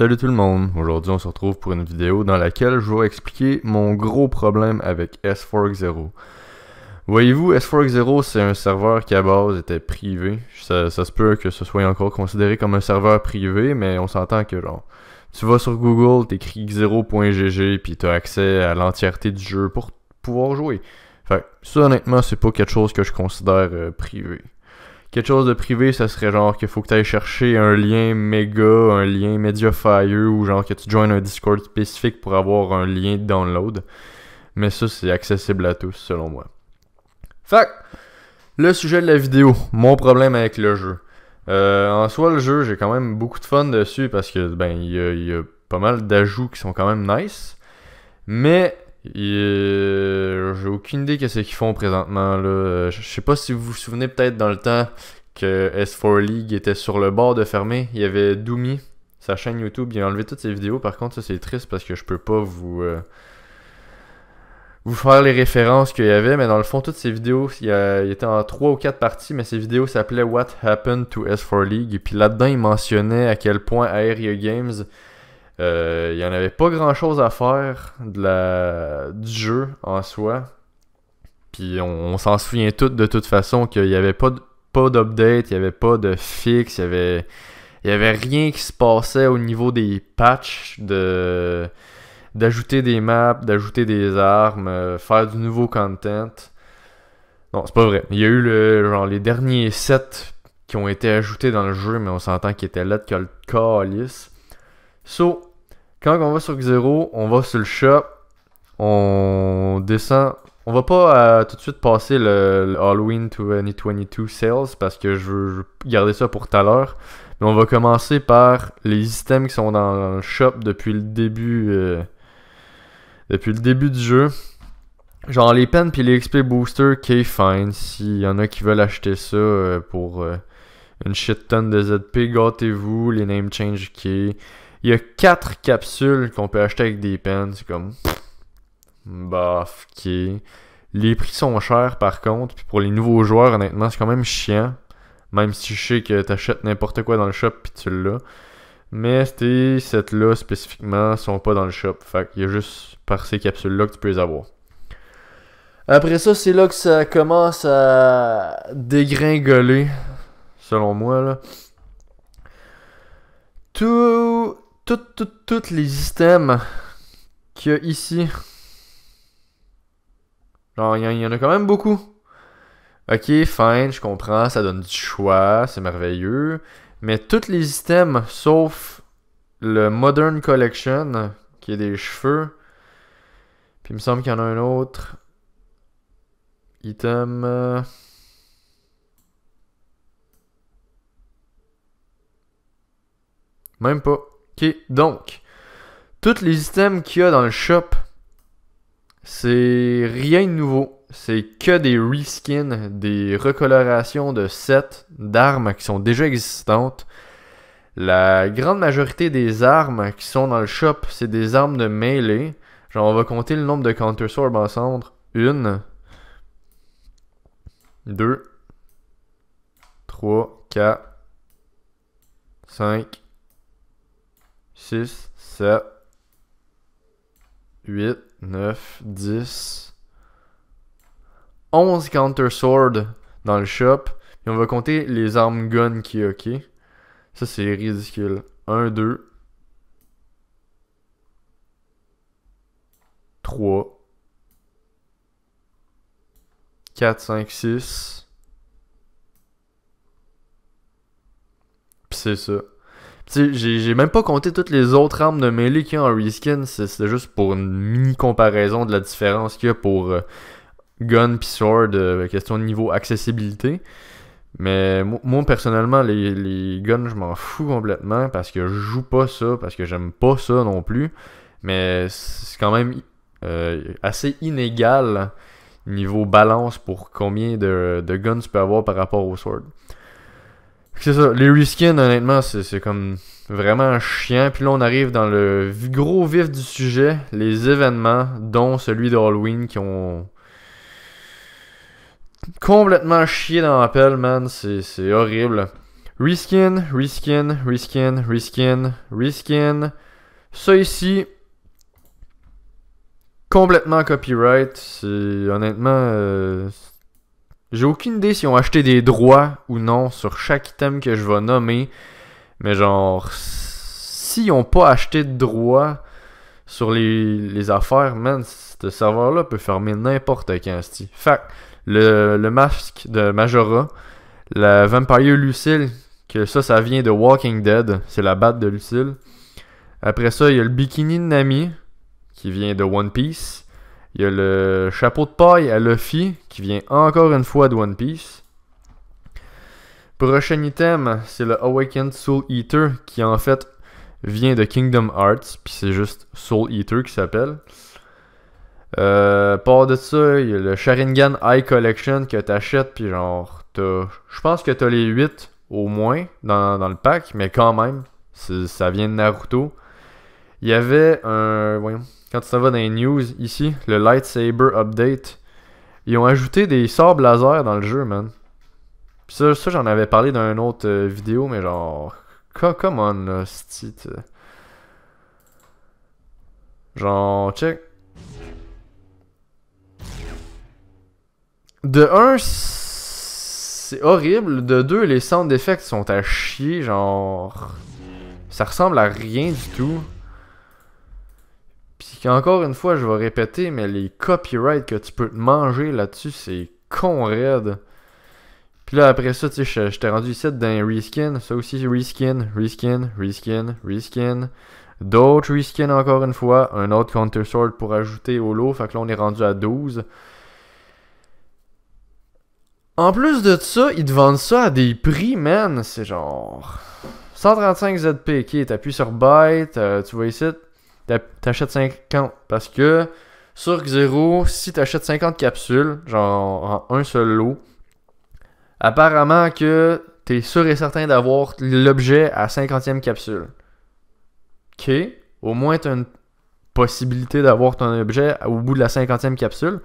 Salut tout le monde, aujourd'hui on se retrouve pour une vidéo dans laquelle je vais expliquer mon gros problème avec S4X0. Voyez-vous, S4X0 c'est un serveur qui à base était privé, ça, se peut que ce soit encore considéré comme un serveur privé, mais on s'entend que genre, tu vas sur Google, t'écris x0.gg puis t'as accès à l'entièreté du jeu pour pouvoir jouer. Fait ça honnêtement c'est pas quelque chose que je considère euh, privé quelque chose de privé, ça serait genre qu'il faut que tu ailles chercher un lien méga, un lien Mediafire ou genre que tu joins un Discord spécifique pour avoir un lien de download. Mais ça, c'est accessible à tous, selon moi. Fait le sujet de la vidéo, mon problème avec le jeu. Euh, en soi, le jeu, j'ai quand même beaucoup de fun dessus parce que ben il y, a pas mal d'ajouts qui sont quand même nice. Mais euh, j'ai aucune idée qu'est-ce qu'ils font présentement. Là. Euh, je sais pas si vous vous souvenez peut-être dans le temps que S4 League était sur le bord de fermer. Il y avait Doomy, sa chaîne YouTube. Il a enlevé toutes ses vidéos. Par contre, ça c'est triste parce que je peux pas vous euh, vous faire les références qu'il y avait. Mais dans le fond, toutes ces vidéos, il, était en 3 ou 4 parties. Mais ces vidéos s'appelaient What Happened to S4 League. Et puis là-dedans, il mentionnait à quel point Area Games euh, il n'y en avait pas grand chose à faire de la... du jeu en soi. Puis on, s'en souvient toutes de toute façon qu'il n'y avait pas pas d'update, il n'y avait pas de fixe, il n'y avait, y avait rien qui se passait au niveau des patchs, de, d'ajouter des maps, d'ajouter des armes, euh, faire du nouveau content. Non, c'est pas vrai. Il y a eu le, genre, les derniers sets qui ont été ajoutés dans le jeu, mais on s'entend qu'ils étaient là que le calice. So, quand on va sur Xero, on va sur le shop, on descend. On va pas euh, tout de suite passer le, Halloween 2022 sales parce que je veux garder ça pour tout à l'heure. Mais on va commencer par les items qui sont dans le shop depuis le début euh, depuis le début du jeu. Genre les pens puis les XP booster k find. s'il y en a qui veulent acheter ça euh, pour une shit tonne de ZP, gâtez-vous, les name change key. Il y a quatre capsules qu'on peut acheter avec des pens. C'est comme. Baf, ok. Les prix sont chers par contre. Puis pour les nouveaux joueurs, honnêtement, c'est quand même chiant. Même si je sais que t'achètes n'importe quoi dans le shop puis tu l'as. Mais ces 7 là spécifiquement sont pas dans le shop. Fait qu'il y a juste par ces capsules-là que tu peux les avoir. Après ça, c'est là que ça commence à dégringoler, selon moi. Là. Tout toutes, les systèmes qu'il y a ici. Genre, il y, en a quand même beaucoup. Ok, fine, je comprends, ça donne du choix, c'est merveilleux. Mais tous les systèmes, sauf le Modern Collection, qui est des cheveux. Puis il me semble qu'il y en a un autre. Item... Euh, même pas donc, tous les items qu'il y a dans le shop, c'est rien de nouveau. C'est que des reskins, des recolorations de sets d'armes qui sont déjà existantes. La grande majorité des armes qui sont dans le shop, c'est des armes de melee. Genre, on va compter le nombre de Counter en centre. Une. Deux. Trois. Quatre. Cinq. 6, 7, 8, 9, 10, 11 Counter Sword dans le shop. Et on va compter les armes gun qui ok? Ça, c'est ridicule. 1, 2, 3, 4, 5, 6. c'est ça. J'ai même pas compté toutes les autres armes de melee qu'il y a en reskin. C'était juste pour une mini comparaison de la différence qu'il y a pour euh, gun et sword, euh, question de niveau accessibilité. Mais moi, personnellement, les, guns, je m'en fous complètement parce que je joue pas ça, parce que j'aime pas ça non plus. Mais c'est quand même euh, assez inégal niveau balance pour combien de, de guns tu peux avoir par rapport au sword. C'est ça. Les reskins, honnêtement, c'est comme vraiment chiant. Puis là, on arrive dans le gros vif du sujet, les événements, dont celui de Halloween qui ont complètement chié dans la man. C'est horrible. Reskin, reskin, reskin, reskin, reskin. Ça ici, complètement copyright. C'est honnêtement, euh, j'ai aucune idée si ont acheté des droits ou non sur chaque item que je vais nommer. Mais genre, s'ils ont pas acheté de droits sur les, affaires, man, ce serveur-là peut fermer n'importe quand, sti Fait le, le masque de Majora, la Vampire Lucille, que ça, ça vient de Walking Dead, c'est la batte de Lucille. Après ça, il y a le Bikini de Nami, qui vient de One Piece. Il y a le chapeau de paille à Luffy qui vient encore une fois de One Piece. Prochain item, c'est le Awakened Soul Eater qui en fait vient de Kingdom Hearts, puis c'est juste Soul Eater qui s'appelle. Euh, de ça, il y a le Sharingan Eye Collection que t'achètes, puis genre, je pense que t'as les 8 au moins dans, dans le pack, mais quand même, ça vient de Naruto. Il y avait un. Quand tu t'en vas dans les news, ici, le lightsaber update, ils ont ajouté des sorts laser dans le jeu, man. Pis ça, j'en avais parlé dans une autre euh, vidéo, mais genre... Come on, là, Genre, check. De un, c'est horrible. De deux les centres d'effets sont à chier, genre... Ça ressemble à rien du tout. Puis encore une fois, je vais répéter, mais les copyrights que tu peux te manger là-dessus, c'est con raide. Puis là, après ça, tu sais, t'ai rendu ici d'un reskin. Ça aussi, reskin, reskin, reskin, reskin. D'autres reskins encore une fois. Un autre Counter Sword pour ajouter au lot. Fait que là, on est rendu à 12. En plus de ça, ils te vendent ça à des prix, man. C'est genre. 135 ZP, qui est sur Byte. Euh, tu vois ici, t'achètes 50. Parce que sur Xero, si t'achètes 50 capsules, genre en un seul lot, apparemment que t'es sûr et certain d'avoir l'objet à 50e capsule. Ok, au moins t'as une possibilité d'avoir ton objet au bout de la 50e capsule.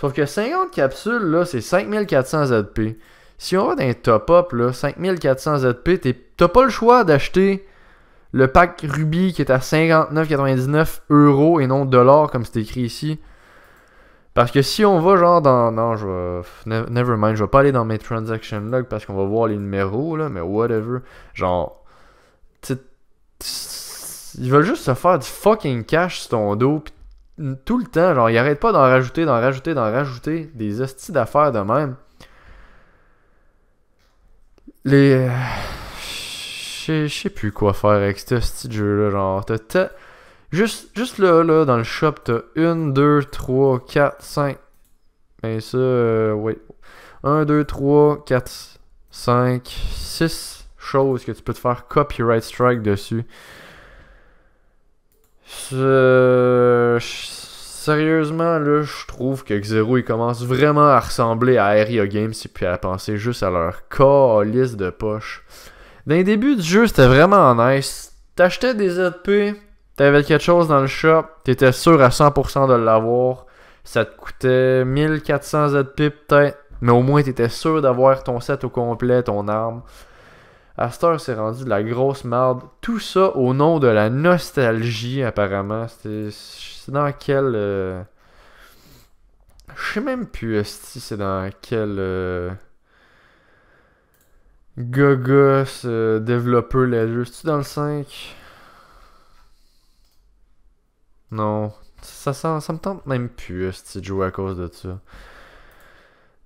Sauf que 50 capsules, là, c'est 5400 ZP. Si on va dans un top-up, là, 5400 ZP, t'as pas le choix d'acheter le pack Ruby qui est à 59,99 euros et non dollars comme c'est écrit ici. Parce que si on va genre dans. Non, je vais. Never mind, je vais pas aller dans mes transaction logs parce qu'on va voir les numéros là, mais whatever. Genre. ils veulent juste se faire du fucking cash sur ton dos. tout le temps, genre, ils arrête pas d'en rajouter, d'en rajouter, d'en rajouter. Des hosties d'affaires de même. Les. Euh, je sais plus quoi faire avec ce jeu-là. Genre, t'as. Juste, juste là, là, dans le shop, t'as 1, 2, 3, 4, 5. Mais ça, euh, oui. 1, 2, 3, 4, 5, 6 choses que tu peux te faire copyright strike dessus. sérieusement, là, je trouve que Xero, il commence vraiment à ressembler à Area Games et puis à penser juste à leur corps liste de poche. Dans les débuts du jeu, c'était vraiment nice. T'achetais des ZP, e t'avais quelque chose dans le shop, t'étais sûr à 100% de l'avoir. Ça te coûtait 1400 ZP e peut-être, mais au moins t'étais sûr d'avoir ton set au complet, ton arme. Aster s'est rendu de la grosse merde. Tout ça au nom de la nostalgie, apparemment. C'est dans quel. Euh, je sais même plus si c'est dans quel. Euh, Gogos, euh, développeur Ledger. C'est-tu dans le 5 Non. Ça, ça, me tente même plus, de euh, jouer à cause de ça.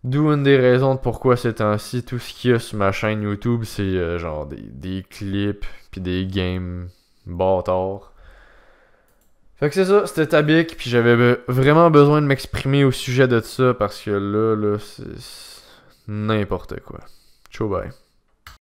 D'où une des raisons de pourquoi c'est temps-ci, tout ce qu'il y a sur ma chaîne YouTube, c'est euh, genre des, clips, puis des games bâtards. Fait que c'est ça, c'était Tabic, puis j'avais vraiment besoin de m'exprimer au sujet de ça, parce que là, là, c'est n'importe quoi. Ciao, bye.